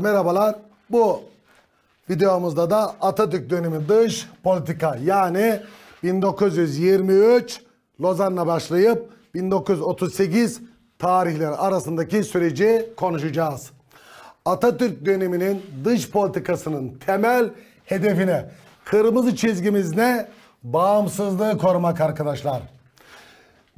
Merhabalar. Bu videomuzda da Atatürk dönemi dış politika yani 1923 Lozan'la başlayıp 1938 tarihler arasındaki süreci konuşacağız. Atatürk döneminin dış politikasının temel hedefine kırmızı çizgimiz ne? Bağımsızlığı korumak arkadaşlar.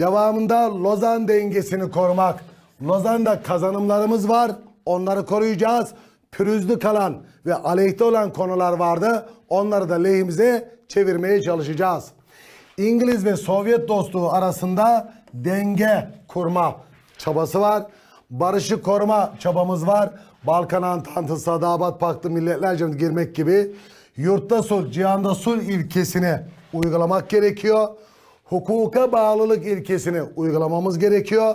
Devamında Lozan dengesini korumak. Lozan'da kazanımlarımız var Onları koruyacağız. Pürüzlü kalan ve aleyhte olan konular vardı. Onları da lehimize çevirmeye çalışacağız. İngiliz ve Sovyet dostluğu arasında denge kurma çabası var. Barışı koruma çabamız var. Balkan Antantası, Sadabat Paktı, Milletler Cemiyeti girmek gibi yurtta sul, cihanda sul ilkesini uygulamak gerekiyor. Hukuka bağlılık ilkesini uygulamamız gerekiyor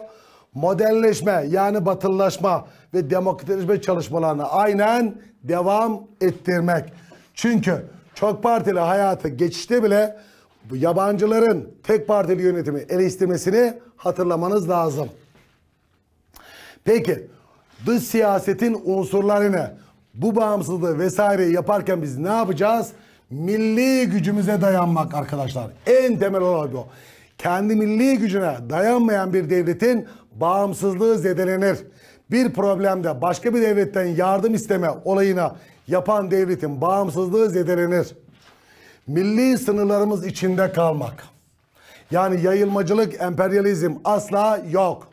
modernleşme yani batılılaşma ve demokratikleşme çalışmalarını aynen devam ettirmek. Çünkü çok partili hayatı geçişte bile yabancıların tek partili yönetimi eleştirmesini hatırlamanız lazım. Peki dış siyasetin unsurlarını Bu bağımsızlığı vesaireyi yaparken biz ne yapacağız? Milli gücümüze dayanmak arkadaşlar. En temel olay bu. Kendi milli gücüne dayanmayan bir devletin bağımsızlığı zedelenir. Bir problemde başka bir devletten yardım isteme olayına yapan devletin bağımsızlığı zedelenir. Milli sınırlarımız içinde kalmak. Yani yayılmacılık, emperyalizm asla yok.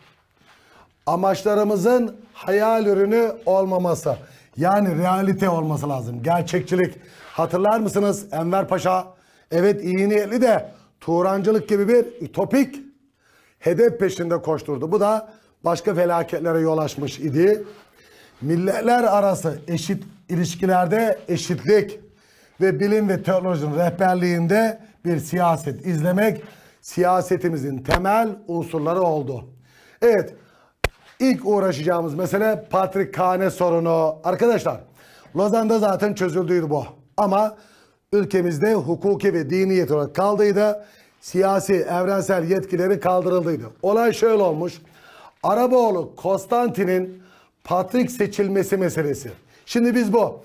Amaçlarımızın hayal ürünü olmaması. Yani realite olması lazım. Gerçekçilik. Hatırlar mısınız Enver Paşa? Evet iyi niyetli de Turancılık gibi bir ütopik hedef peşinde koşturdu. Bu da başka felaketlere yol açmış idi. Milletler arası eşit ilişkilerde eşitlik ve bilim ve teknolojinin rehberliğinde bir siyaset izlemek siyasetimizin temel unsurları oldu. Evet, ilk uğraşacağımız mesele Patrikhane sorunu. Arkadaşlar, Lozan'da zaten çözüldüydü bu. Ama ülkemizde hukuki ve dini olarak kaldıydı siyasi evrensel yetkileri kaldırıldıydı. Olay şöyle olmuş. Araboğlu Konstantin'in Patrik seçilmesi meselesi. Şimdi biz bu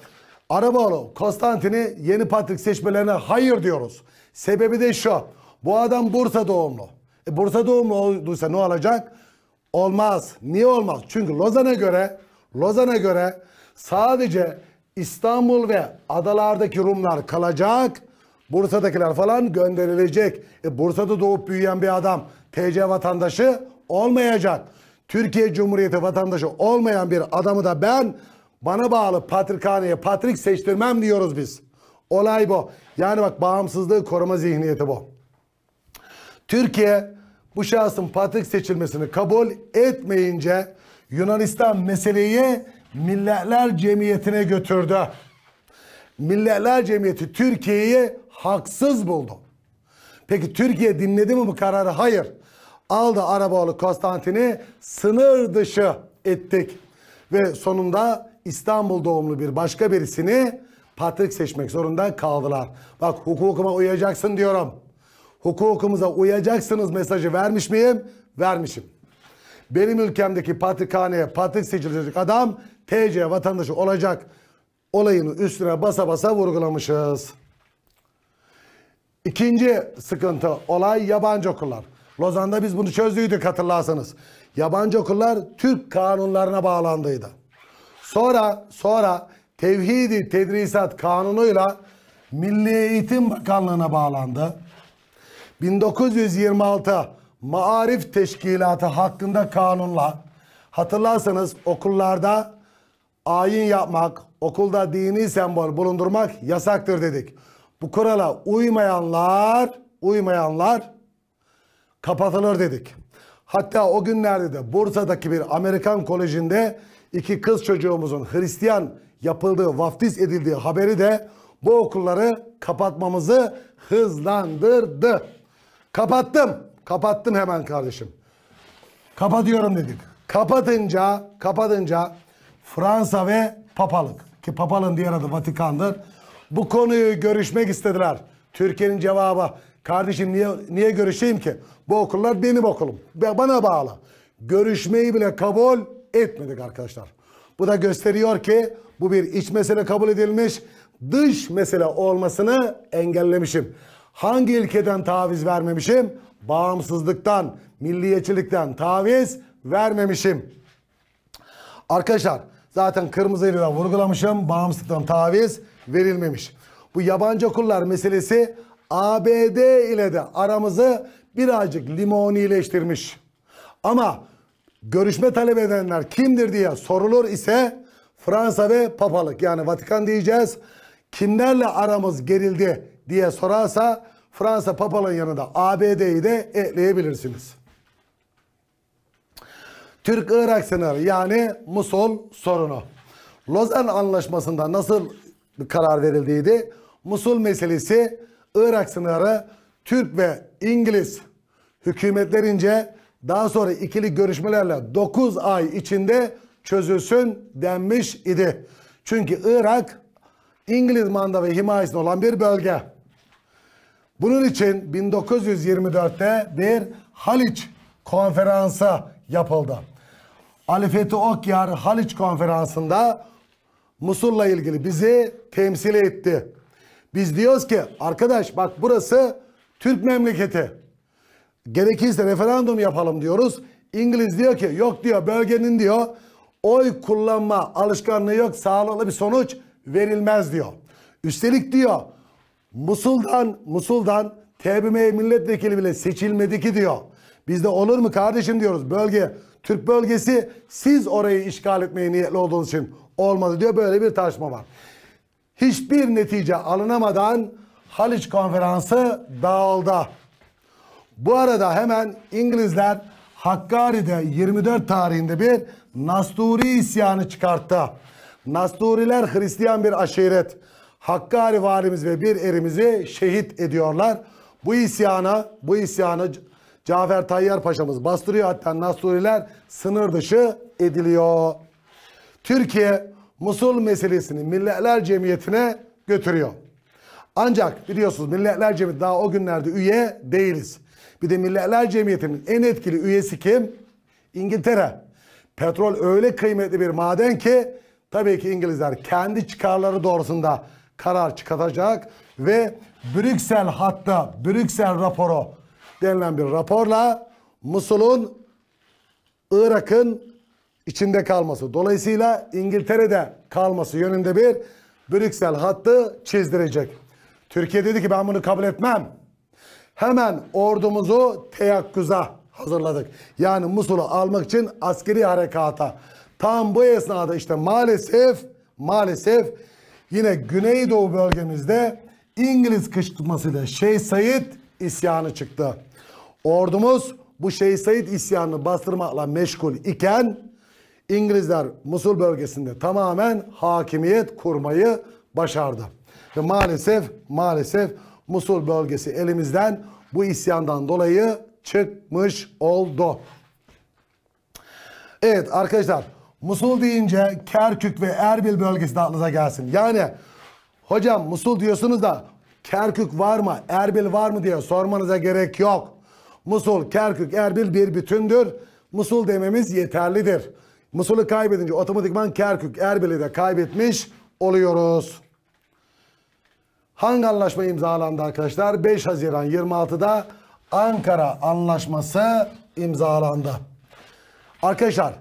Araboğlu Konstantin'i yeni Patrik seçmelerine hayır diyoruz. Sebebi de şu. Bu adam Bursa doğumlu. E, Bursa doğumlu olduysa ne olacak? Olmaz. Niye olmaz? Çünkü Lozan'a göre Lozan'a göre sadece İstanbul ve adalardaki Rumlar kalacak Bursa'dakiler falan gönderilecek. E, Bursa'da doğup büyüyen bir adam TC vatandaşı olmayacak. Türkiye Cumhuriyeti vatandaşı olmayan bir adamı da ben bana bağlı Patrikhane'ye Patrik seçtirmem diyoruz biz. Olay bu. Yani bak bağımsızlığı koruma zihniyeti bu. Türkiye bu şahsın Patrik seçilmesini kabul etmeyince Yunanistan meseleyi Milletler Cemiyeti'ne götürdü. Milletler Cemiyeti Türkiye'yi haksız buldu. Peki Türkiye dinledi mi bu kararı? Hayır. Aldı Araboğlu Konstantin'i sınır dışı ettik. Ve sonunda İstanbul doğumlu bir başka birisini patrik seçmek zorunda kaldılar. Bak hukukuma uyacaksın diyorum. Hukukumuza uyacaksınız mesajı vermiş miyim? Vermişim. Benim ülkemdeki patrikhaneye patrik seçilecek adam TC vatandaşı olacak olayını üstüne basa basa vurgulamışız. İkinci sıkıntı olay yabancı okullar. Lozan'da biz bunu çözdüydük hatırlarsanız. Yabancı okullar Türk kanunlarına bağlandıydı. Sonra sonra tevhidi tedrisat kanunuyla Milli Eğitim Bakanlığı'na bağlandı. 1926 Maarif Teşkilatı hakkında kanunla hatırlarsanız okullarda ayin yapmak, okulda dini sembol bulundurmak yasaktır dedik. Bu kurala uymayanlar, uymayanlar kapatılır dedik. Hatta o günlerde de Bursa'daki bir Amerikan kolejinde iki kız çocuğumuzun Hristiyan yapıldığı, vaftiz edildiği haberi de bu okulları kapatmamızı hızlandırdı. Kapattım. Kapattım hemen kardeşim. Kapatıyorum dedik. Kapatınca, kapatınca Fransa ve papalık ki Papalın diğer adı Vatikan'dır. Bu konuyu görüşmek istediler. Türkiye'nin cevabı kardeşim niye, niye görüşeyim ki? Bu okullar benim okulum. Bana bağlı. Görüşmeyi bile kabul etmedik arkadaşlar. Bu da gösteriyor ki bu bir iç mesele kabul edilmiş, dış mesele olmasını engellemişim. Hangi ilkeden taviz vermemişim? Bağımsızlıktan, milliyetçilikten taviz vermemişim. Arkadaşlar zaten kırmızıyla da vurgulamışım. Bağımsızlıktan taviz verilmemiş. Bu yabancı okullar meselesi ABD ile de aramızı birazcık limonileştirmiş. Ama görüşme talep edenler kimdir diye sorulur ise Fransa ve papalık yani Vatikan diyeceğiz. Kimlerle aramız gerildi diye sorarsa Fransa papalığın yanında ABD'yi de ekleyebilirsiniz. Türk-Irak sınırı yani Musul sorunu. Lozan anlaşmasında nasıl bir karar verildiydi. Musul meselesi Irak sınırı Türk ve İngiliz hükümetlerince daha sonra ikili görüşmelerle 9 ay içinde çözülsün denmiş idi. Çünkü Irak İngiliz manda ve himayesinde olan bir bölge. Bunun için 1924'te bir Haliç konferansı yapıldı. Ali Fethi Okyar Haliç konferansında Musul'la ilgili bizi temsil etti. Biz diyoruz ki arkadaş bak burası Türk memleketi. Gerekirse referandum yapalım diyoruz. İngiliz diyor ki yok diyor bölgenin diyor oy kullanma alışkanlığı yok sağlıklı bir sonuç verilmez diyor. Üstelik diyor Musul'dan Musul'dan TBMM milletvekili bile seçilmedi ki diyor. Biz de olur mu kardeşim diyoruz bölge Türk bölgesi siz orayı işgal etmeye niyetli olduğunuz için olmadı diyor. Böyle bir tartışma var. Hiçbir netice alınamadan Haliç konferansı dağıldı. Bu arada hemen İngilizler Hakkari'de 24 tarihinde bir Nasturi isyanı çıkarttı. Nasturiler Hristiyan bir aşiret. Hakkari valimiz ve bir erimizi şehit ediyorlar. Bu isyanı, bu isyanı Cafer Tayyar Paşa'mız bastırıyor. Hatta Nasturiler sınır dışı ediliyor. Türkiye Musul meselesini Milletler Cemiyeti'ne götürüyor. Ancak biliyorsunuz Milletler Cemiyeti daha o günlerde üye değiliz. Bir de Milletler Cemiyeti'nin en etkili üyesi kim? İngiltere. Petrol öyle kıymetli bir maden ki tabii ki İngilizler kendi çıkarları doğrusunda karar çıkartacak ve Brüksel hatta Brüksel raporu denilen bir raporla Musul'un Irak'ın içinde kalması. Dolayısıyla İngiltere'de kalması yönünde bir Brüksel hattı çizdirecek. Türkiye dedi ki ben bunu kabul etmem. Hemen ordumuzu teyakkuza hazırladık. Yani Musul'u almak için askeri harekata. Tam bu esnada işte maalesef maalesef yine Güneydoğu bölgemizde İngiliz kışkırtmasıyla Şeyh Said isyanı çıktı. Ordumuz bu Şeyh Said isyanını bastırmakla meşgul iken İngilizler Musul bölgesinde tamamen hakimiyet kurmayı başardı. Ve maalesef maalesef Musul bölgesi elimizden bu isyandan dolayı çıkmış oldu. Evet arkadaşlar Musul deyince Kerkük ve Erbil bölgesi de aklınıza gelsin. Yani hocam Musul diyorsunuz da Kerkük var mı Erbil var mı diye sormanıza gerek yok. Musul, Kerkük, Erbil bir bütündür. Musul dememiz yeterlidir. Mısırı kaybedince otomatikman Kerkük, Erbil'i de kaybetmiş oluyoruz. Hangi anlaşma imzalandı arkadaşlar? 5 Haziran 26'da Ankara Anlaşması imzalandı. Arkadaşlar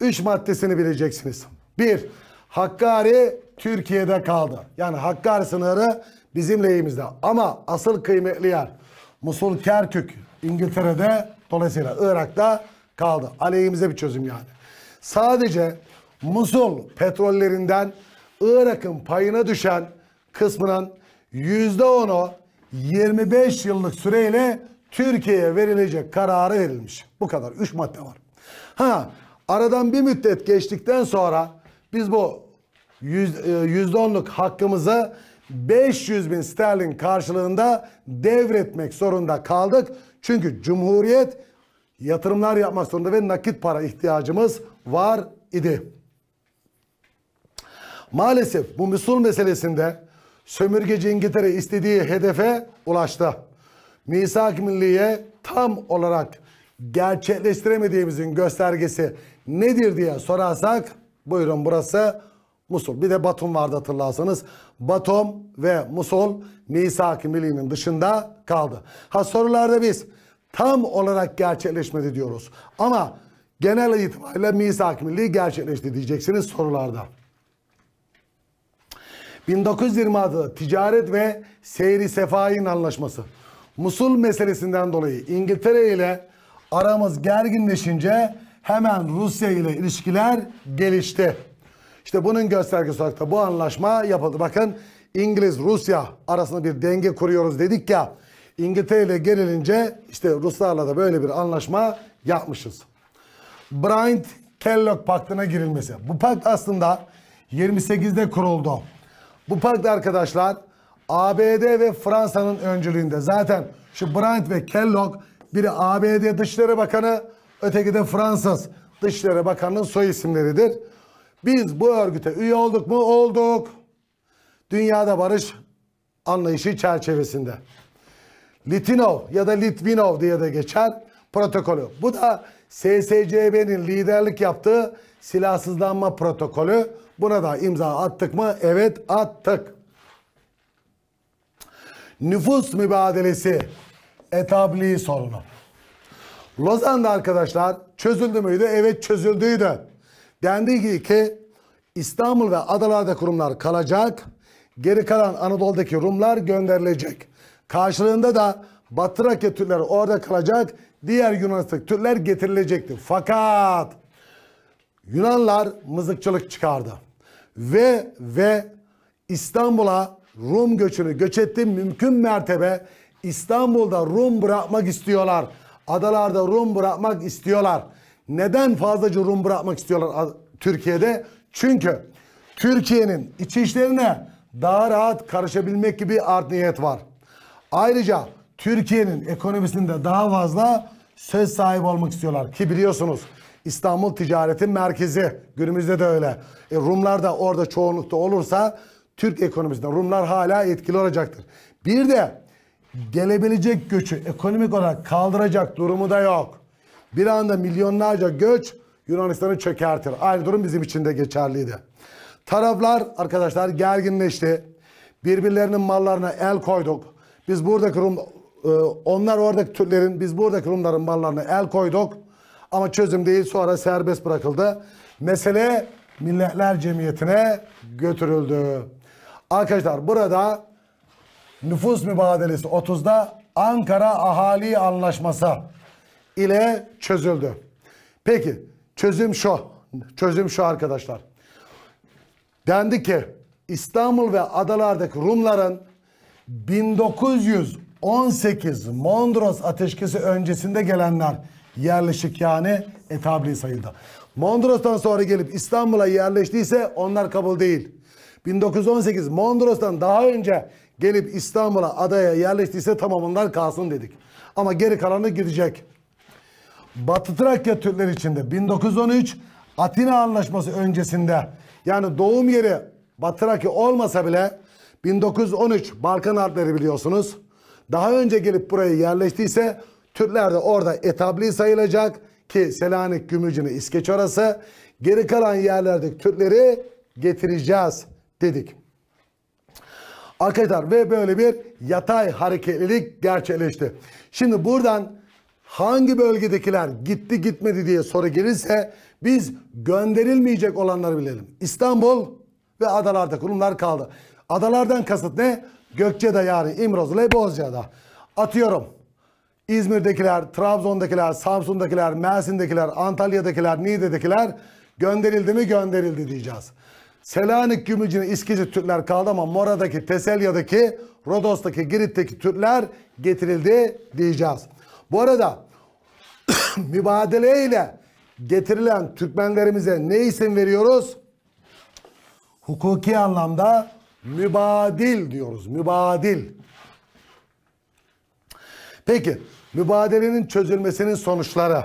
3 maddesini bileceksiniz. 1. Hakkari Türkiye'de kaldı. Yani Hakkari sınırı bizim lehimizde. Ama asıl kıymetli yer Musul Kerkük İngiltere'de dolayısıyla Irak'ta kaldı. Aleyhimize bir çözüm yani. Sadece Musul petrollerinden Irak'ın payına düşen kısmının yüzde %10'u 25 yıllık süreyle Türkiye'ye verilecek kararı verilmiş. Bu kadar. Üç madde var. Ha aradan bir müddet geçtikten sonra biz bu e, yüzde onluk hakkımızı 500 bin sterlin karşılığında devretmek zorunda kaldık. Çünkü Cumhuriyet yatırımlar yapmak zorunda ve nakit para ihtiyacımız var idi. Maalesef bu Müsul meselesinde sömürgeci İngiltere istediği hedefe ulaştı. Misak Milli'ye tam olarak gerçekleştiremediğimizin göstergesi nedir diye sorarsak buyurun burası Musul. Bir de Batum vardı hatırlarsanız. Batum ve Musul Misak Milli'nin dışında kaldı. Ha sorularda biz tam olarak gerçekleşmedi diyoruz. Ama genel itibariyle misak milli gerçekleşti diyeceksiniz sorularda. 1926 ticaret ve seyri sefain anlaşması. Musul meselesinden dolayı İngiltere ile aramız gerginleşince hemen Rusya ile ilişkiler gelişti. İşte bunun göstergesi olarak da bu anlaşma yapıldı. Bakın İngiliz-Rusya arasında bir denge kuruyoruz dedik ya. İngiltere'yle gelince işte Ruslarla da böyle bir anlaşma yapmışız. Bryant Kellogg Paktı'na girilmesi. Bu pakt aslında 28'de kuruldu. Bu pakt arkadaşlar ABD ve Fransa'nın öncülüğünde. Zaten şu Bryant ve Kellogg biri ABD Dışişleri Bakanı, öteki de Fransız Dışişleri Bakanı'nın soy isimleridir. Biz bu örgüte üye olduk mu? Olduk. Dünyada barış anlayışı çerçevesinde. Litinov ya da Litvinov diye de geçen protokolü. Bu da SSCB'nin liderlik yaptığı silahsızlanma protokolü. Buna da imza attık mı? Evet attık. Nüfus mübadelesi etabli sorunu. Lozan'da arkadaşlar çözüldü müydü? Evet çözüldüydü. Dendi ki İstanbul ve adalarda kurumlar kalacak. Geri kalan Anadolu'daki Rumlar gönderilecek. Karşılığında da Batı Rakya Türkleri orada kalacak. Diğer Yunanistan Türkler getirilecekti. Fakat Yunanlar mızıkçılık çıkardı. Ve ve İstanbul'a Rum göçünü göç etti. Mümkün mertebe İstanbul'da Rum bırakmak istiyorlar. Adalarda Rum bırakmak istiyorlar. Neden fazlaca Rum bırakmak istiyorlar Türkiye'de? Çünkü Türkiye'nin iç işlerine daha rahat karışabilmek gibi art niyet var. Ayrıca Türkiye'nin ekonomisinde daha fazla söz sahibi olmak istiyorlar. Ki biliyorsunuz İstanbul ticaretin merkezi günümüzde de öyle. E, Rumlar da orada çoğunlukta olursa Türk ekonomisinde Rumlar hala etkili olacaktır. Bir de gelebilecek göçü ekonomik olarak kaldıracak durumu da yok. Bir anda milyonlarca göç Yunanistan'ı çökertir. Aynı durum bizim için de geçerliydi. Taraflar arkadaşlar gerginleşti. Birbirlerinin mallarına el koyduk. Biz buradaki Rum, e, onlar oradaki Türklerin, biz buradaki Rumların mallarına el koyduk. Ama çözüm değil sonra serbest bırakıldı. Mesele Milletler Cemiyeti'ne götürüldü. Arkadaşlar burada nüfus mübadelesi 30'da Ankara Ahali Anlaşması ile çözüldü. Peki çözüm şu. Çözüm şu arkadaşlar. Dendi ki İstanbul ve adalardaki Rumların 1918 Mondros ateşkesi öncesinde gelenler yerleşik yani etabli sayıda. Mondros'tan sonra gelip İstanbul'a yerleştiyse onlar kabul değil. 1918 Mondros'tan daha önce gelip İstanbul'a adaya yerleştiyse tamamından kalsın dedik. Ama geri kalanı gidecek. Batı Trakya Türkleri içinde 1913 Atina Anlaşması öncesinde yani doğum yeri Batı Trakya olmasa bile 1913 Balkan Harpleri biliyorsunuz. Daha önce gelip buraya yerleştiyse Türkler de orada etabli sayılacak ki Selanik, Gümrücünü, İskeç orası. Geri kalan yerlerdeki Türkleri getireceğiz dedik. Arkadaşlar ve böyle bir yatay hareketlilik gerçekleşti. Şimdi buradan hangi bölgedekiler gitti gitmedi diye soru gelirse biz gönderilmeyecek olanları bilelim. İstanbul ve adalarda kurumlar kaldı. Adalardan kasıt ne? Gökçe'de yani İmrozule Bozcaada. Atıyorum. İzmir'dekiler, Trabzon'dakiler, Samsun'dakiler, Mersin'dekiler, Antalya'dakiler, Niğde'dekiler gönderildi mi gönderildi diyeceğiz. Selanik, Gümülcine, İskici Türkler kaldı ama Mora'daki, Teselya'daki, Rodos'taki, Girit'teki Türkler getirildi diyeceğiz. Bu arada mübadele getirilen Türkmenlerimize ne isim veriyoruz? Hukuki anlamda Mübadil diyoruz. Mübadil. Peki mübadelenin çözülmesinin sonuçları.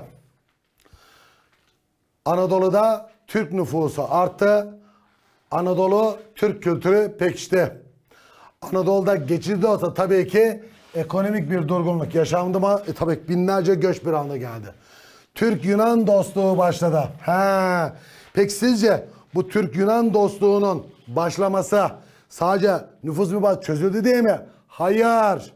Anadolu'da Türk nüfusu arttı. Anadolu Türk kültürü pekişti. Anadolu'da geçirdi de olsa tabii ki ekonomik bir durgunluk yaşandı ama e, tabii ki binlerce göç bir anda geldi. Türk-Yunan dostluğu başladı. He. Peki sizce bu Türk-Yunan dostluğunun başlaması Sadece nüfus mübarek çözüldü diye mi? Hayır.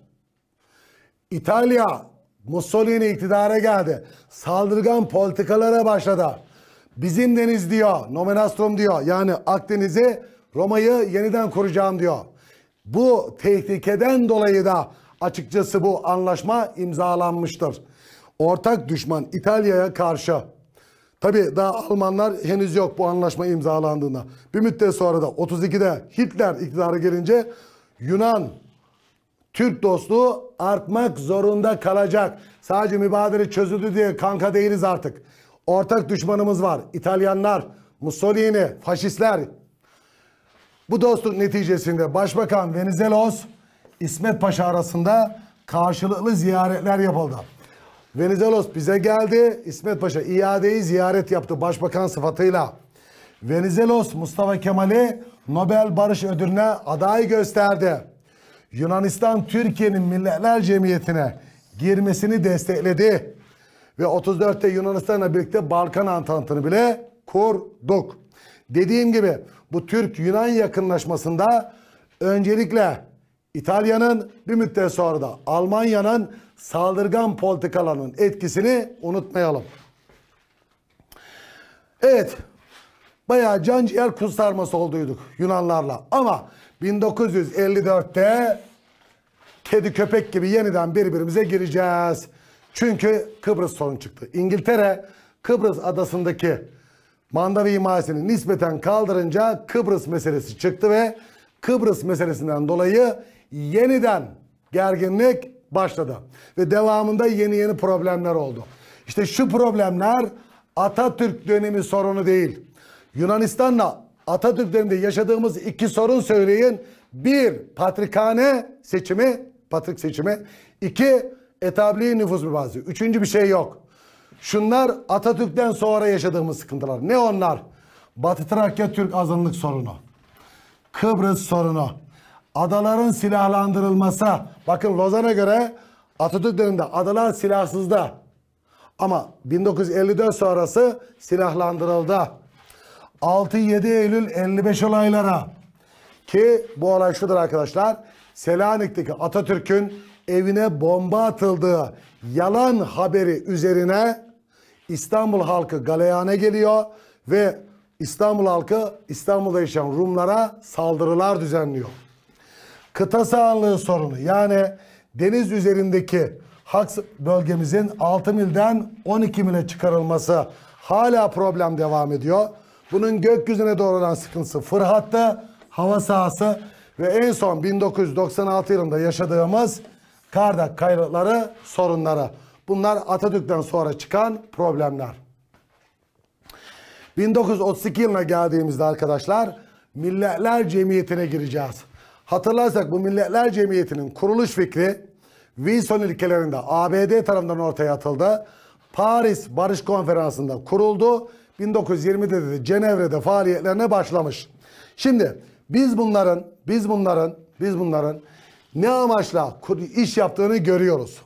İtalya Mussolini iktidara geldi. Saldırgan politikalara başladı. Bizim deniz diyor, Nomenastrum diyor. Yani Akdeniz'i Roma'yı yeniden kuracağım diyor. Bu tehlikeden dolayı da açıkçası bu anlaşma imzalanmıştır. Ortak düşman İtalya'ya karşı Tabi daha Almanlar henüz yok bu anlaşma imzalandığında. Bir müddet sonra da 32'de Hitler iktidara gelince Yunan Türk dostluğu artmak zorunda kalacak. Sadece mübadele çözüldü diye kanka değiliz artık. Ortak düşmanımız var. İtalyanlar, Mussolini, faşistler. Bu dostluk neticesinde Başbakan Venizelos, İsmet Paşa arasında karşılıklı ziyaretler yapıldı. Venizelos bize geldi. İsmet Paşa iadeyi ziyaret yaptı başbakan sıfatıyla. Venizelos Mustafa Kemal'i Nobel Barış Ödülü'ne aday gösterdi. Yunanistan Türkiye'nin Milletler Cemiyeti'ne girmesini destekledi. Ve 34'te Yunanistan'la birlikte Balkan Antantı'nı bile kurduk. Dediğim gibi bu Türk-Yunan yakınlaşmasında öncelikle İtalya'nın bir müddet sonra da Almanya'nın saldırgan politikalarının etkisini unutmayalım. Evet. Bayağı can ciğer kusarması olduyduk Yunanlarla. Ama 1954'te kedi köpek gibi yeniden birbirimize gireceğiz. Çünkü Kıbrıs sorun çıktı. İngiltere Kıbrıs adasındaki mandavi himayesini nispeten kaldırınca Kıbrıs meselesi çıktı ve Kıbrıs meselesinden dolayı yeniden gerginlik başladı. Ve devamında yeni yeni problemler oldu. İşte şu problemler Atatürk dönemi sorunu değil. Yunanistan'la Atatürk döneminde yaşadığımız iki sorun söyleyin. Bir, patrikhane seçimi, patrik seçimi. İki, etabli nüfus mübazı. Üçüncü bir şey yok. Şunlar Atatürk'ten sonra yaşadığımız sıkıntılar. Ne onlar? Batı Trakya Türk azınlık sorunu. Kıbrıs sorunu adaların silahlandırılması. Bakın Lozan'a göre Atatürk döneminde adalar silahsızda. Ama 1954 sonrası silahlandırıldı. 6-7 Eylül 55 olaylara ki bu olay şudur arkadaşlar. Selanik'teki Atatürk'ün evine bomba atıldığı yalan haberi üzerine İstanbul halkı galeyana geliyor ve İstanbul halkı İstanbul'da yaşayan Rumlara saldırılar düzenliyor. Kıta sağlığı sorunu yani deniz üzerindeki hak bölgemizin 6 milden 12 mile çıkarılması hala problem devam ediyor. Bunun gökyüzüne doğru olan sıkıntısı Fırhat'ta hava sahası ve en son 1996 yılında yaşadığımız Kardak kayıtları sorunları. Bunlar Atatürk'ten sonra çıkan problemler. 1932 yılına geldiğimizde arkadaşlar Milletler Cemiyeti'ne gireceğiz. Hatırlarsak bu Milletler Cemiyeti'nin kuruluş fikri Wilson ülkelerinde ABD tarafından ortaya atıldı. Paris Barış Konferansı'nda kuruldu. 1920'de de Cenevre'de faaliyetlerine başlamış. Şimdi biz bunların, biz bunların, biz bunların ne amaçla iş yaptığını görüyoruz.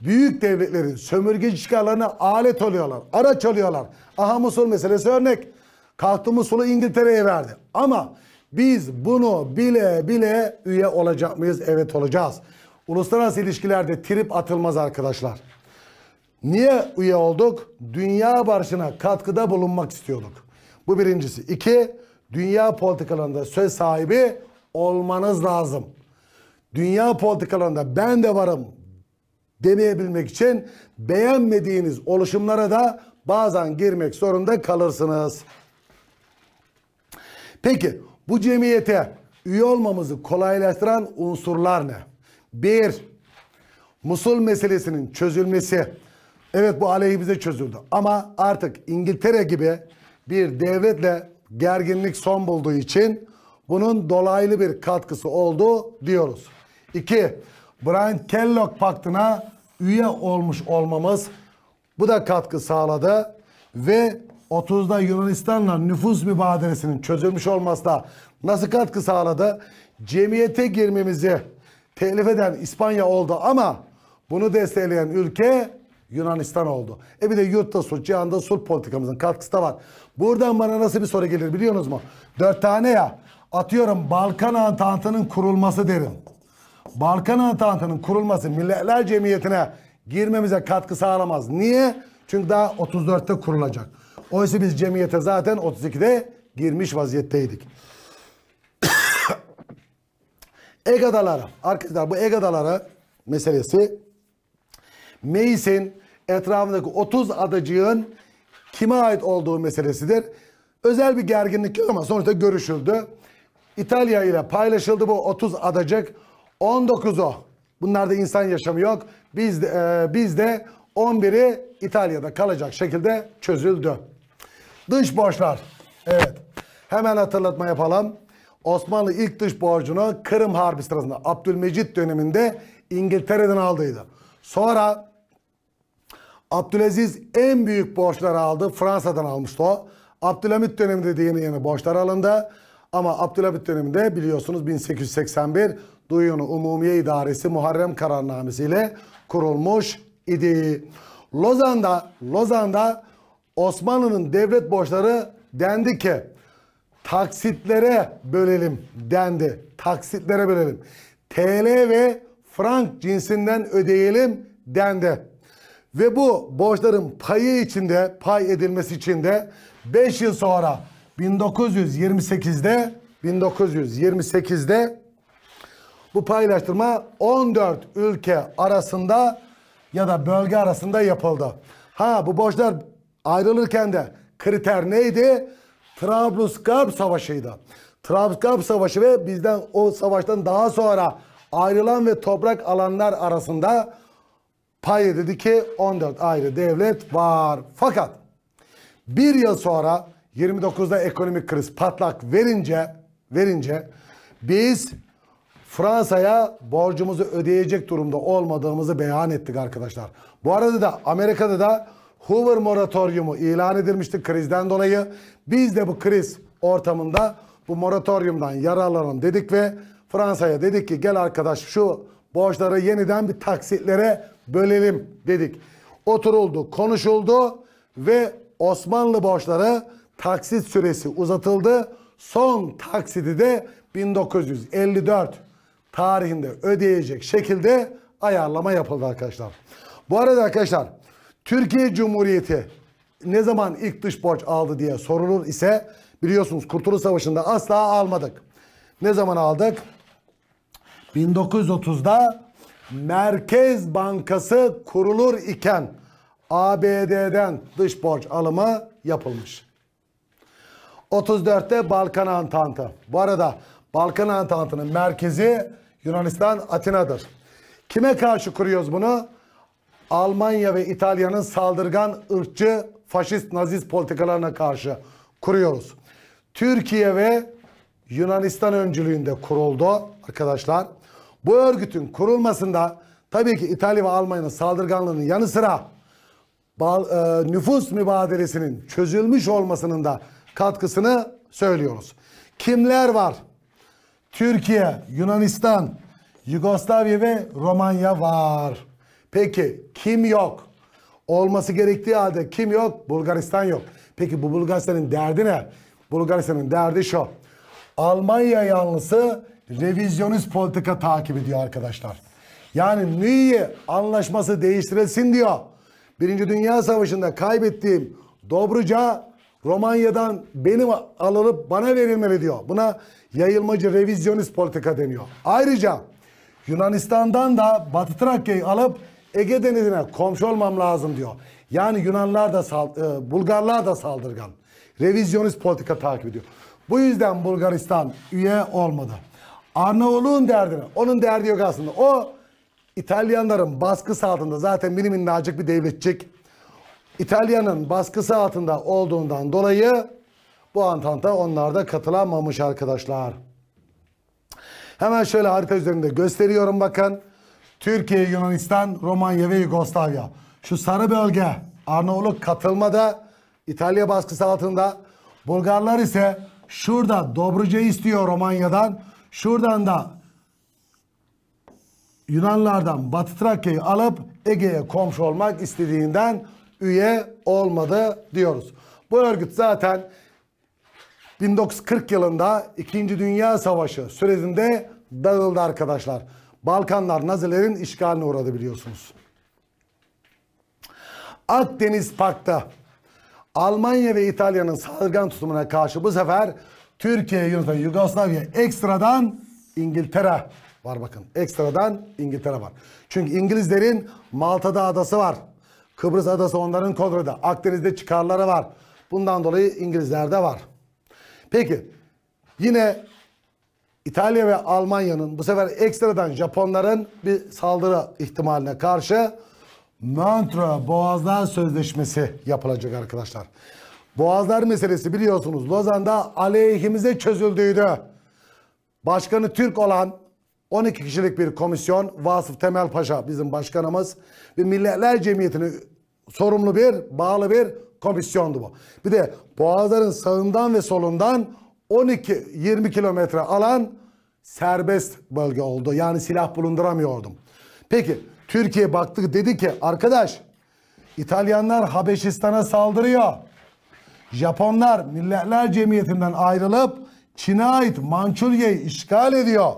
Büyük devletlerin sömürge çıkarlarını alet oluyorlar, araç oluyorlar. Aha Musul meselesi örnek. Kalktı Musul'u İngiltere'ye verdi. Ama biz bunu bile bile üye olacak mıyız? Evet olacağız. Uluslararası ilişkilerde trip atılmaz arkadaşlar. Niye üye olduk? Dünya barışına katkıda bulunmak istiyorduk. Bu birincisi. İki, dünya politikalarında söz sahibi olmanız lazım. Dünya politikalarında ben de varım demeyebilmek için beğenmediğiniz oluşumlara da bazen girmek zorunda kalırsınız. Peki bu cemiyete üye olmamızı kolaylaştıran unsurlar ne? Bir, Musul meselesinin çözülmesi. Evet bu aleyhimize çözüldü. Ama artık İngiltere gibi bir devletle gerginlik son bulduğu için bunun dolaylı bir katkısı oldu diyoruz. İki, Brian Kellogg Paktı'na üye olmuş olmamız bu da katkı sağladı ve 30'da Yunanistan'la nüfus mübadelesinin çözülmüş da nasıl katkı sağladı? Cemiyete girmemizi telif eden İspanya oldu ama bunu destekleyen ülke Yunanistan oldu. E bir de yurtta sulh, cihanda sulh politikamızın katkısı da var. Buradan bana nasıl bir soru gelir biliyorsunuz mu? Dört tane ya. Atıyorum Balkan Antantı'nın kurulması derim. Balkan Antantı'nın kurulması Milletler Cemiyeti'ne girmemize katkı sağlamaz. Niye? Çünkü daha 34'te kurulacak. Oysa biz cemiyete zaten 32'de girmiş vaziyetteydik. Eg adaları. Arkadaşlar bu Eg adaları meselesi Meis'in etrafındaki 30 adacığın kime ait olduğu meselesidir. Özel bir gerginlik yok ama sonuçta görüşüldü. İtalya ile paylaşıldı bu 30 adacık. 19'u bunlarda insan yaşamı yok. Biz, e, biz de 11'i İtalya'da kalacak şekilde çözüldü. Dış borçlar. Evet. Hemen hatırlatma yapalım. Osmanlı ilk dış borcunu Kırım Harbi sırasında Abdülmecit döneminde İngiltere'den aldıydı. Sonra Abdülaziz en büyük borçları aldı. Fransa'dan almıştı o. Abdülhamit döneminde de yeni yeni borçlar alındı. Ama Abdülhamit döneminde biliyorsunuz 1881 Duyun Umumiye İdaresi Muharrem Kararnamesi ile kurulmuş idi. Lozan'da Lozan'da Osmanlı'nın devlet borçları dendi ki taksitlere bölelim dendi. Taksitlere bölelim. TL ve frank cinsinden ödeyelim dendi. Ve bu borçların payı içinde, pay edilmesi için de 5 yıl sonra 1928'de 1928'de bu paylaştırma 14 ülke arasında ya da bölge arasında yapıldı. Ha bu borçlar ayrılırken de kriter neydi? Trablusgarp Savaşı'ydı. Trablusgarp Savaşı ve bizden o savaştan daha sonra ayrılan ve toprak alanlar arasında pay dedi ki 14 ayrı devlet var. Fakat bir yıl sonra 29'da ekonomik kriz patlak verince verince biz Fransa'ya borcumuzu ödeyecek durumda olmadığımızı beyan ettik arkadaşlar. Bu arada da Amerika'da da Hoover moratoriumu ilan edilmişti krizden dolayı. Biz de bu kriz ortamında bu moratoriumdan yararlanalım dedik ve Fransa'ya dedik ki gel arkadaş şu borçları yeniden bir taksitlere bölelim dedik. Oturuldu, konuşuldu ve Osmanlı borçları taksit süresi uzatıldı. Son taksidi de 1954 tarihinde ödeyecek şekilde ayarlama yapıldı arkadaşlar. Bu arada arkadaşlar Türkiye Cumhuriyeti ne zaman ilk dış borç aldı diye sorulur ise biliyorsunuz Kurtuluş Savaşı'nda asla almadık. Ne zaman aldık? 1930'da Merkez Bankası kurulur iken ABD'den dış borç alımı yapılmış. 34'te Balkan Antantı. Bu arada Balkan Antantı'nın merkezi Yunanistan Atina'dır. Kime karşı kuruyoruz bunu? Almanya ve İtalya'nın saldırgan ırkçı faşist naziz politikalarına karşı kuruyoruz. Türkiye ve Yunanistan öncülüğünde kuruldu arkadaşlar. Bu örgütün kurulmasında tabii ki İtalya ve Almanya'nın saldırganlığının yanı sıra e, nüfus mübadelesinin çözülmüş olmasının da katkısını söylüyoruz. Kimler var? Türkiye, Yunanistan, Yugoslavya ve Romanya var. Peki kim yok? Olması gerektiği halde kim yok? Bulgaristan yok. Peki bu Bulgaristan'ın derdi ne? Bulgaristan'ın derdi şu. Almanya yanlısı revizyonist politika takip ediyor arkadaşlar. Yani Nüye anlaşması değiştirilsin diyor. Birinci Dünya Savaşı'nda kaybettiğim Dobruca Romanya'dan benim alınıp bana verilmeli diyor. Buna yayılmacı revizyonist politika deniyor. Ayrıca Yunanistan'dan da Batı Trakya'yı alıp Ege Denizi'ne komşu olmam lazım diyor. Yani Yunanlar da sal, e, Bulgarlar da saldırgan. Revizyonist politika takip ediyor. Bu yüzden Bulgaristan üye olmadı. Arnavuluğun derdini, onun derdi yok aslında. O İtalyanların baskısı altında zaten mini minnacık bir devletçik. İtalya'nın baskısı altında olduğundan dolayı bu antanta onlarda katılamamış arkadaşlar. Hemen şöyle harita üzerinde gösteriyorum bakın. Türkiye, Yunanistan, Romanya ve Yugoslavya. Şu sarı bölge Arnavutluk katılmada İtalya baskısı altında. Bulgarlar ise şurada Dobruca istiyor Romanya'dan. Şuradan da Yunanlardan Batı Trakya'yı alıp Ege'ye komşu olmak istediğinden üye olmadı diyoruz. Bu örgüt zaten 1940 yılında 2. Dünya Savaşı süresinde dağıldı arkadaşlar. Balkanlar Nazilerin işgaline uğradı biliyorsunuz. Akdeniz Park'ta Almanya ve İtalya'nın saldırgan tutumuna karşı bu sefer Türkiye, Yunanistan, Yugoslavya ekstradan İngiltere var bakın. Ekstradan İngiltere var. Çünkü İngilizlerin Malta'da adası var. Kıbrıs adası onların kontrolü. Akdeniz'de çıkarları var. Bundan dolayı İngilizler de var. Peki yine İtalya ve Almanya'nın bu sefer ekstradan Japonların bir saldırı ihtimaline karşı Montreux Boğazlar Sözleşmesi yapılacak arkadaşlar. Boğazlar meselesi biliyorsunuz Lozan'da aleyhimize çözüldüydü. Başkanı Türk olan 12 kişilik bir komisyon Vasıf Temel Paşa bizim başkanımız ve Milletler Cemiyeti'ni sorumlu bir bağlı bir komisyondu bu. Bir de Boğazların sağından ve solundan 12-20 kilometre alan serbest bölge oldu. Yani silah bulunduramıyordum. Peki Türkiye baktı dedi ki arkadaş İtalyanlar Habeşistan'a saldırıyor. Japonlar Milletler Cemiyeti'nden ayrılıp Çin'e ait Mançurya'yı işgal ediyor.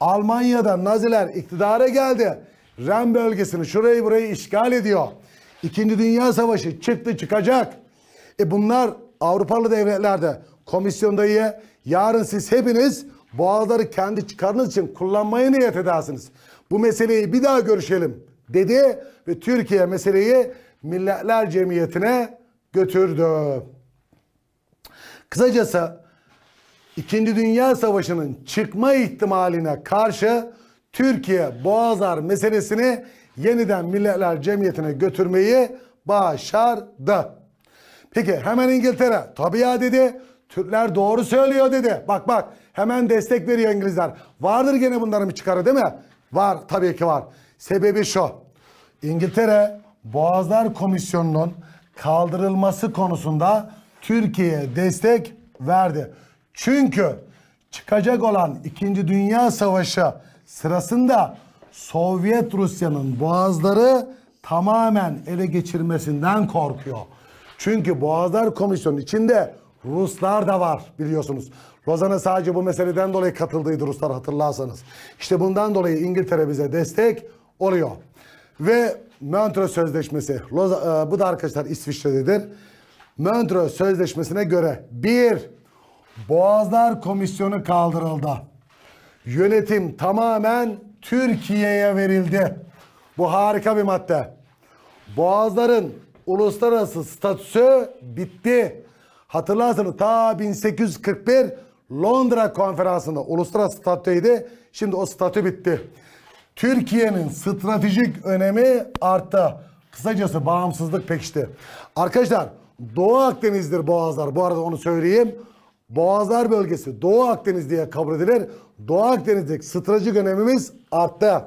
Almanya'da Naziler iktidara geldi. Ren bölgesini şurayı burayı işgal ediyor. İkinci Dünya Savaşı çıktı çıkacak. E bunlar Avrupalı devletlerde komisyonda ye. Yarın siz hepiniz boğaları kendi çıkarınız için kullanmaya niyet edersiniz. Bu meseleyi bir daha görüşelim dedi ve Türkiye meseleyi Milletler Cemiyeti'ne götürdü. Kısacası İkinci Dünya Savaşı'nın çıkma ihtimaline karşı Türkiye Boğazlar meselesini yeniden Milletler Cemiyeti'ne götürmeyi başardı. Peki hemen İngiltere tabii ya dedi Türkler doğru söylüyor dedi. Bak bak hemen destek veriyor İngilizler. Vardır gene bunların bir çıkarı değil mi? Var tabii ki var. Sebebi şu. İngiltere Boğazlar Komisyonu'nun kaldırılması konusunda Türkiye'ye destek verdi. Çünkü çıkacak olan 2. Dünya Savaşı sırasında Sovyet Rusya'nın boğazları tamamen ele geçirmesinden korkuyor. Çünkü Boğazlar Komisyonu içinde Ruslar da var biliyorsunuz. Lozan'a sadece bu meseleden dolayı katıldıydı Ruslar hatırlarsanız. İşte bundan dolayı İngiltere bize destek oluyor. Ve Montreux Sözleşmesi, Loza, e, bu da arkadaşlar İsviçre'dedir. Montreux Sözleşmesi'ne göre bir, Boğazlar Komisyonu kaldırıldı. Yönetim tamamen Türkiye'ye verildi. Bu harika bir madde. Boğazların uluslararası statüsü bitti. Hatırlarsanız ta 1841 Londra konferansında uluslararası statüydü. Şimdi o statü bitti. Türkiye'nin stratejik önemi arttı. Kısacası bağımsızlık pekişti. Arkadaşlar Doğu Akdeniz'dir Boğazlar. Bu arada onu söyleyeyim. Boğazlar bölgesi Doğu Akdeniz diye kabul edilir. Doğu Akdeniz'deki stratejik önemimiz arttı.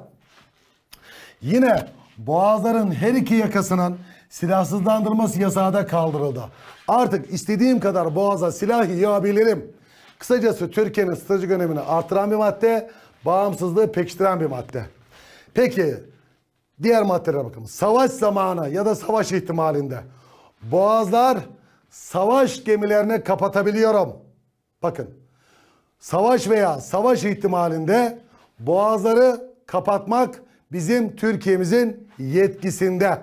Yine Boğazların her iki yakasının silahsızlandırma yasağı da kaldırıldı. Artık istediğim kadar boğaza silah yiyebilirim. Kısacası Türkiye'nin stratejik önemini artıran bir madde, bağımsızlığı pekiştiren bir madde. Peki diğer maddelere bakalım. Savaş zamanı ya da savaş ihtimalinde boğazlar savaş gemilerini kapatabiliyorum. Bakın savaş veya savaş ihtimalinde boğazları kapatmak bizim Türkiye'mizin yetkisinde.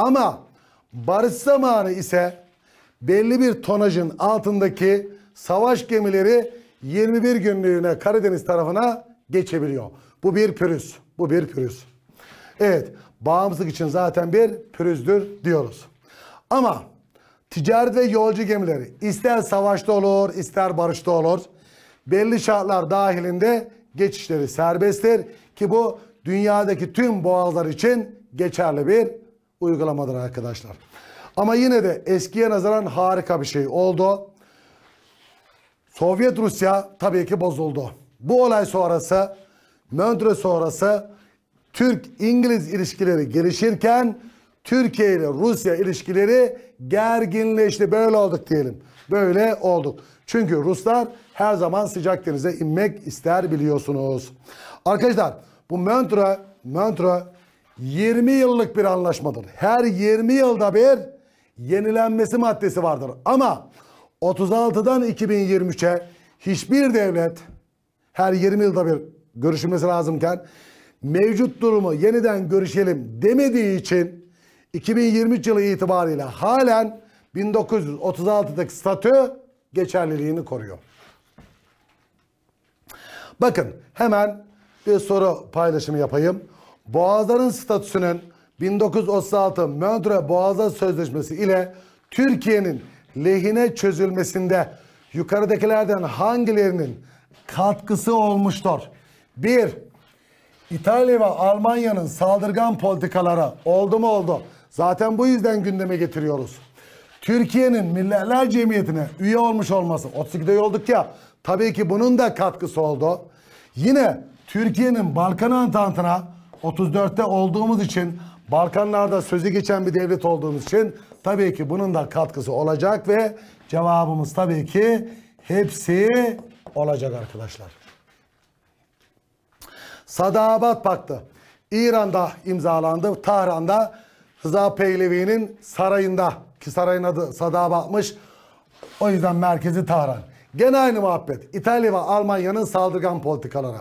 Ama barış zamanı ise belli bir tonajın altındaki savaş gemileri 21 günlüğüne Karadeniz tarafına geçebiliyor. Bu bir pürüz. Bu bir pürüz. Evet bağımsızlık için zaten bir pürüzdür diyoruz. Ama ticaret ve yolcu gemileri ister savaşta olur ister barışta olur. Belli şartlar dahilinde geçişleri serbesttir ki bu dünyadaki tüm boğazlar için geçerli bir uygulamadır arkadaşlar. Ama yine de eskiye nazaran harika bir şey oldu. Sovyet Rusya tabii ki bozuldu. Bu olay sonrası, Montre sonrası Türk-İngiliz ilişkileri gelişirken Türkiye ile Rusya ilişkileri gerginleşti. Böyle olduk diyelim. Böyle olduk. Çünkü Ruslar her zaman sıcak denize inmek ister biliyorsunuz. Arkadaşlar bu Montre, Montre 20 yıllık bir anlaşmadır. Her 20 yılda bir yenilenmesi maddesi vardır. Ama 36'dan 2023'e hiçbir devlet her 20 yılda bir görüşülmesi lazımken mevcut durumu yeniden görüşelim demediği için 2023 yılı itibariyle halen 1936'daki statü geçerliliğini koruyor. Bakın hemen bir soru paylaşımı yapayım. Boğazların statüsünün 1936 Montre Boğazlar Sözleşmesi ile Türkiye'nin lehine çözülmesinde yukarıdakilerden hangilerinin katkısı olmuştur? 1. İtalya ve Almanya'nın saldırgan politikaları oldu mu oldu? Zaten bu yüzden gündeme getiriyoruz. Türkiye'nin Milletler Cemiyeti'ne üye olmuş olması 32'de olduk ya tabii ki bunun da katkısı oldu. Yine Türkiye'nin Balkan Antantı'na 34'te olduğumuz için Balkanlarda sözü geçen bir devlet olduğumuz için tabii ki bunun da katkısı olacak ve cevabımız tabii ki hepsi olacak arkadaşlar. Sadabat Paktı İran'da imzalandı. Tahran'da Rıza Pehlevi'nin sarayında ki sarayın adı Sadabat'mış. O yüzden merkezi Tahran. Gene aynı muhabbet. İtalya ve Almanya'nın saldırgan politikalara.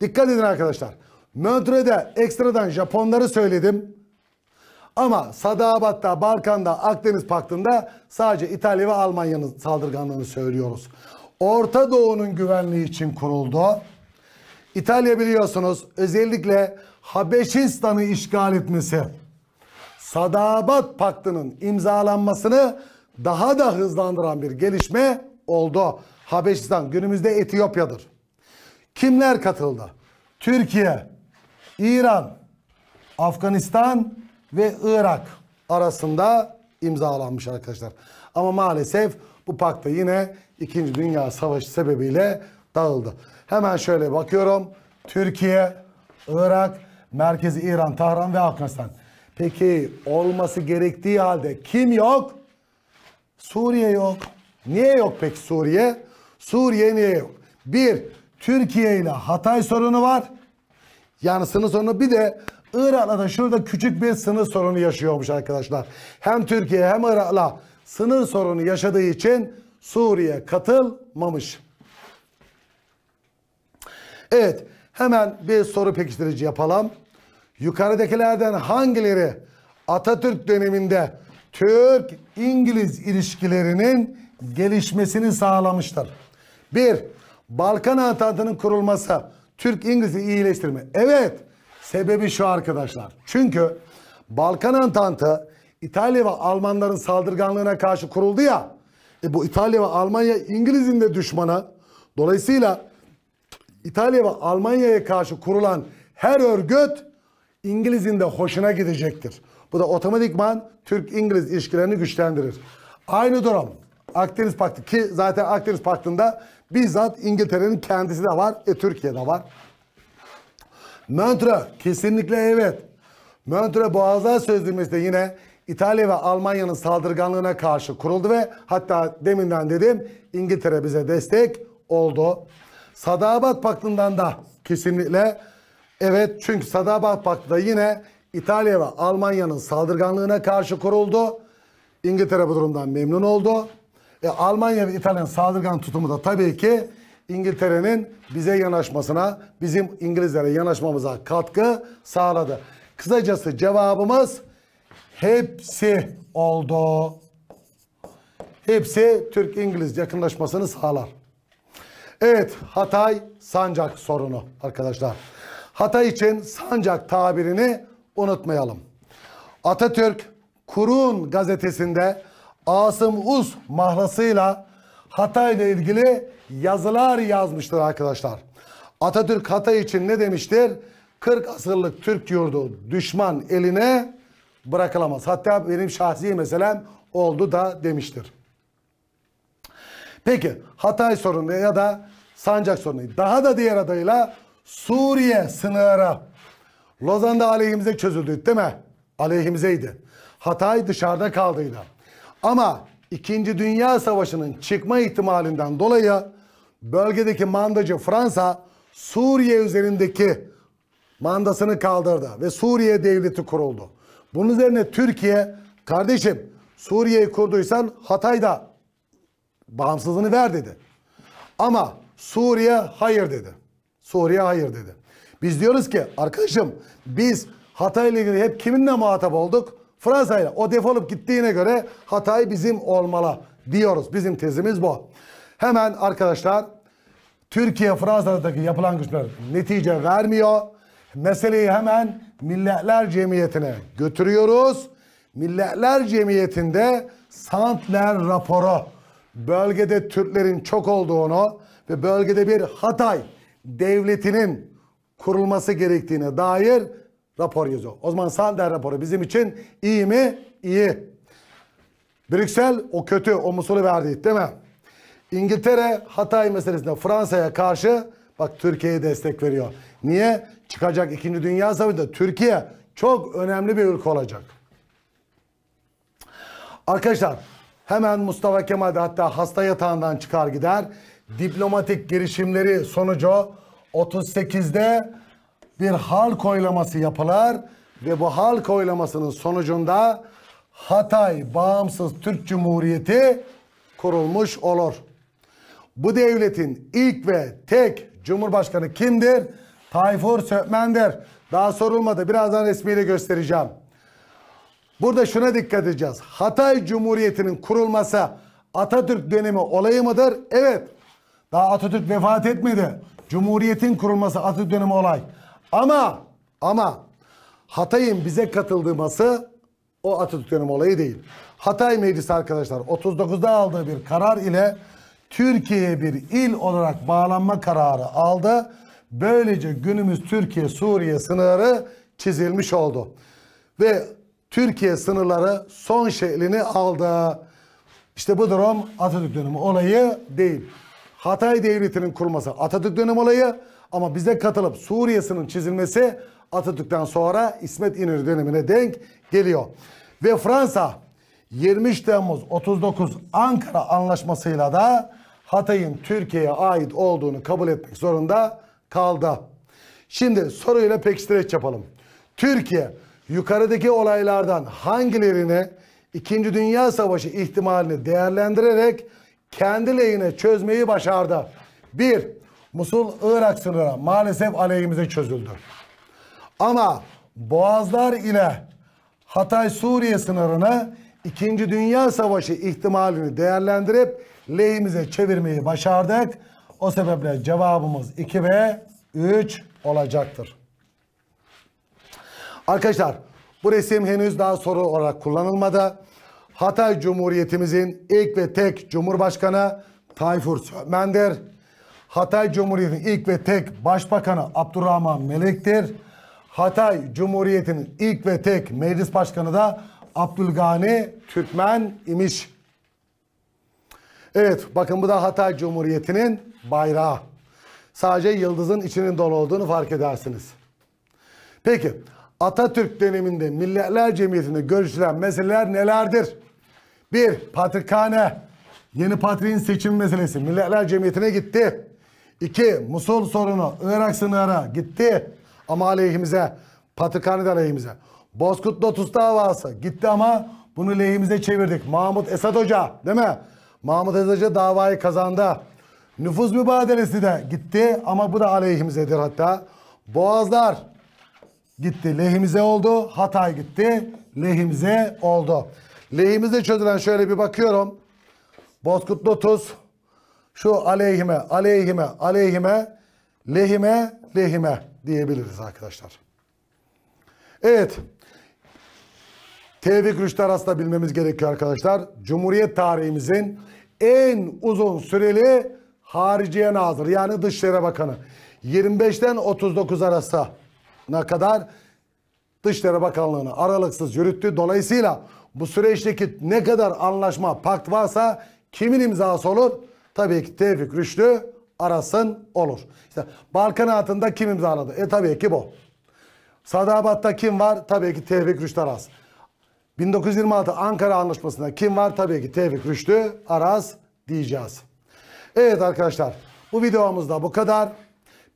Dikkat edin arkadaşlar. Mödre'de ekstradan Japonları söyledim. Ama Sadabat'ta, Balkan'da, Akdeniz Paktı'nda sadece İtalya ve Almanya'nın saldırganlığını söylüyoruz. Orta Doğu'nun güvenliği için kuruldu. İtalya biliyorsunuz özellikle Habeşistan'ı işgal etmesi Sadabat Paktı'nın imzalanmasını daha da hızlandıran bir gelişme oldu. Habeşistan günümüzde Etiyopya'dır. Kimler katıldı? Türkiye, İran, Afganistan ve Irak arasında imzalanmış arkadaşlar. Ama maalesef bu pakta yine 2. Dünya Savaşı sebebiyle dağıldı. Hemen şöyle bakıyorum. Türkiye, Irak, Merkezi İran, Tahran ve Afganistan. Peki olması gerektiği halde kim yok? Suriye yok. Niye yok peki Suriye? Suriye niye yok? Bir, Türkiye ile Hatay sorunu var. Yani sınır sorunu bir de Irak'la da şurada küçük bir sınır sorunu yaşıyormuş arkadaşlar. Hem Türkiye hem Irak'la sınır sorunu yaşadığı için Suriye katılmamış. Evet hemen bir soru pekiştirici yapalım. Yukarıdakilerden hangileri Atatürk döneminde Türk-İngiliz ilişkilerinin gelişmesini sağlamıştır? 1. Balkan Antantı'nın kurulması Türk-İngiliz'i iyileştirme. Evet. Sebebi şu arkadaşlar. Çünkü Balkan Antantı İtalya ve Almanların saldırganlığına karşı kuruldu ya. E bu İtalya ve Almanya İngiliz'in de düşmanı. Dolayısıyla İtalya ve Almanya'ya karşı kurulan her örgüt İngiliz'in de hoşuna gidecektir. Bu da otomatikman Türk-İngiliz ilişkilerini güçlendirir. Aynı durum Akdeniz Paktı ki zaten Akdeniz Paktı'nda Bizzat İngiltere'nin kendisi de var. E Türkiye'de var. Montre kesinlikle evet. Montre Boğazlar Sözleşmesi'nde yine İtalya ve Almanya'nın saldırganlığına karşı kuruldu ve hatta deminden dedim İngiltere bize destek oldu. Sadabat Paktı'ndan da kesinlikle evet çünkü Sadabat Paktı da yine İtalya ve Almanya'nın saldırganlığına karşı kuruldu. İngiltere bu durumdan memnun oldu. E, Almanya ve İtalya'nın saldırgan tutumu da tabii ki İngiltere'nin bize yanaşmasına, bizim İngilizlere yanaşmamıza katkı sağladı. Kısacası cevabımız hepsi oldu. Hepsi Türk-İngiliz yakınlaşmasını sağlar. Evet Hatay Sancak sorunu arkadaşlar. Hatay için Sancak tabirini unutmayalım. Atatürk Kurun gazetesinde Asım Uz mahlasıyla Hatay ile ilgili yazılar yazmıştır arkadaşlar. Atatürk Hatay için ne demiştir? 40 asırlık Türk yurdu düşman eline bırakılamaz. Hatta benim şahsi meselem oldu da demiştir. Peki Hatay sorunu ya da Sancak sorunu. Daha da diğer adıyla Suriye sınırı. Lozan'da aleyhimize çözüldü değil mi? Aleyhimizeydi. Hatay dışarıda kaldıydı. Ama İkinci Dünya Savaşı'nın çıkma ihtimalinden dolayı bölgedeki mandacı Fransa Suriye üzerindeki mandasını kaldırdı ve Suriye devleti kuruldu. Bunun üzerine Türkiye kardeşim Suriye'yi kurduysan Hatay'da bağımsızlığını ver dedi. Ama Suriye hayır dedi. Suriye hayır dedi. Biz diyoruz ki arkadaşım biz Hatay'la ilgili hep kiminle muhatap olduk? Fransa ile o defolup gittiğine göre Hatay bizim olmalı diyoruz. Bizim tezimiz bu. Hemen arkadaşlar Türkiye Fransa'daki yapılan güçler netice vermiyor. Meseleyi hemen Milletler Cemiyeti'ne götürüyoruz. Milletler Cemiyeti'nde Santler raporu bölgede Türklerin çok olduğunu ve bölgede bir Hatay devletinin kurulması gerektiğine dair rapor yazıyor. O zaman Sander raporu bizim için iyi mi? İyi. Brüksel o kötü o Musul'u verdi değil mi? İngiltere Hatay meselesinde Fransa'ya karşı bak Türkiye'ye destek veriyor. Niye? Çıkacak 2. Dünya Savaşı'nda Türkiye çok önemli bir ülke olacak. Arkadaşlar hemen Mustafa Kemal de hatta hasta yatağından çıkar gider. Diplomatik girişimleri sonucu 38'de bir halk oylaması yapılar ve bu halk oylamasının sonucunda Hatay Bağımsız Türk Cumhuriyeti kurulmuş olur. Bu devletin ilk ve tek Cumhurbaşkanı kimdir? Tayfur Sökmen'dir. Daha sorulmadı. Birazdan resmiyle göstereceğim. Burada şuna dikkat edeceğiz. Hatay Cumhuriyeti'nin kurulması Atatürk dönemi olayı mıdır? Evet. Daha Atatürk vefat etmedi. Cumhuriyetin kurulması Atatürk dönemi olay. Ama ama Hatay'ın bize katıldığı masa o Atatürk dönemi olayı değil. Hatay Meclisi arkadaşlar 39'da aldığı bir karar ile Türkiye'ye bir il olarak bağlanma kararı aldı. Böylece günümüz Türkiye-Suriye sınırı çizilmiş oldu. Ve Türkiye sınırları son şeklini aldı. İşte bu durum Atatürk dönemi olayı değil. Hatay Devleti'nin kurulması Atatürk dönemi olayı ama bize katılıp Suriyesinin çizilmesi Atatürk'ten sonra İsmet İnönü dönemine denk geliyor. Ve Fransa 20 Temmuz 39 Ankara Anlaşması'yla da Hatay'ın Türkiye'ye ait olduğunu kabul etmek zorunda kaldı. Şimdi soruyla pekiştireç yapalım. Türkiye yukarıdaki olaylardan hangilerini İkinci Dünya Savaşı ihtimalini değerlendirerek kendi lehine çözmeyi başardı? 1. Musul-Irak sınırı maalesef aleyhimize çözüldü. Ama Boğazlar ile Hatay-Suriye sınırını İkinci Dünya Savaşı ihtimalini değerlendirip lehimize çevirmeyi başardık. O sebeple cevabımız 2 ve 3 olacaktır. Arkadaşlar bu resim henüz daha soru olarak kullanılmadı. Hatay Cumhuriyetimizin ilk ve tek Cumhurbaşkanı Tayfur Sönmen'dir. Hatay Cumhuriyeti'nin ilk ve tek başbakanı Abdurrahman Melek'tir. Hatay Cumhuriyeti'nin ilk ve tek meclis başkanı da Abdülgani Türkmen imiş. Evet bakın bu da Hatay Cumhuriyeti'nin bayrağı. Sadece yıldızın içinin dolu olduğunu fark edersiniz. Peki Atatürk döneminde Milletler Cemiyeti'nde görüşülen meseleler nelerdir? Bir, patrikhane. Yeni patriğin seçim meselesi. Milletler Cemiyeti'ne gitti. İki, Musul sorunu Irak sınırı gitti ama aleyhimize. Patrikhane de aleyhimize. Bozkurt Lotus davası gitti ama bunu lehimize çevirdik. Mahmut Esat Hoca değil mi? Mahmut Esat Hoca davayı kazandı. Nüfus mübadelesi de gitti ama bu da aleyhimizedir hatta. Boğazlar gitti lehimize oldu. Hatay gitti lehimize oldu. Lehimize çözülen şöyle bir bakıyorum. Bozkurt Lotus şu aleyhime, aleyhime, aleyhime, lehime, lehime diyebiliriz arkadaşlar. Evet. Tevfik Rüştü arasında bilmemiz gerekiyor arkadaşlar. Cumhuriyet tarihimizin en uzun süreli hariciye nazırı yani Dışişleri Bakanı. 25'ten 39 arasına kadar Dışişleri Bakanlığı'nı aralıksız yürüttü. Dolayısıyla bu süreçteki ne kadar anlaşma, pakt varsa kimin imzası olur? Tabii ki Tevfik Rüştü arasın olur. İşte Balkan hatında kim imzaladı? E tabii ki bu. Sadabat'ta kim var? Tabii ki Tevfik Rüştü Aras. 1926 Ankara Anlaşması'nda kim var? Tabii ki Tevfik Rüştü Aras diyeceğiz. Evet arkadaşlar bu videomuzda bu kadar.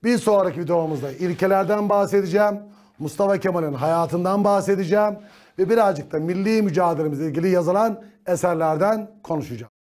Bir sonraki videomuzda ilkelerden bahsedeceğim. Mustafa Kemal'in hayatından bahsedeceğim. Ve birazcık da milli mücadelemizle ilgili yazılan eserlerden konuşacağım.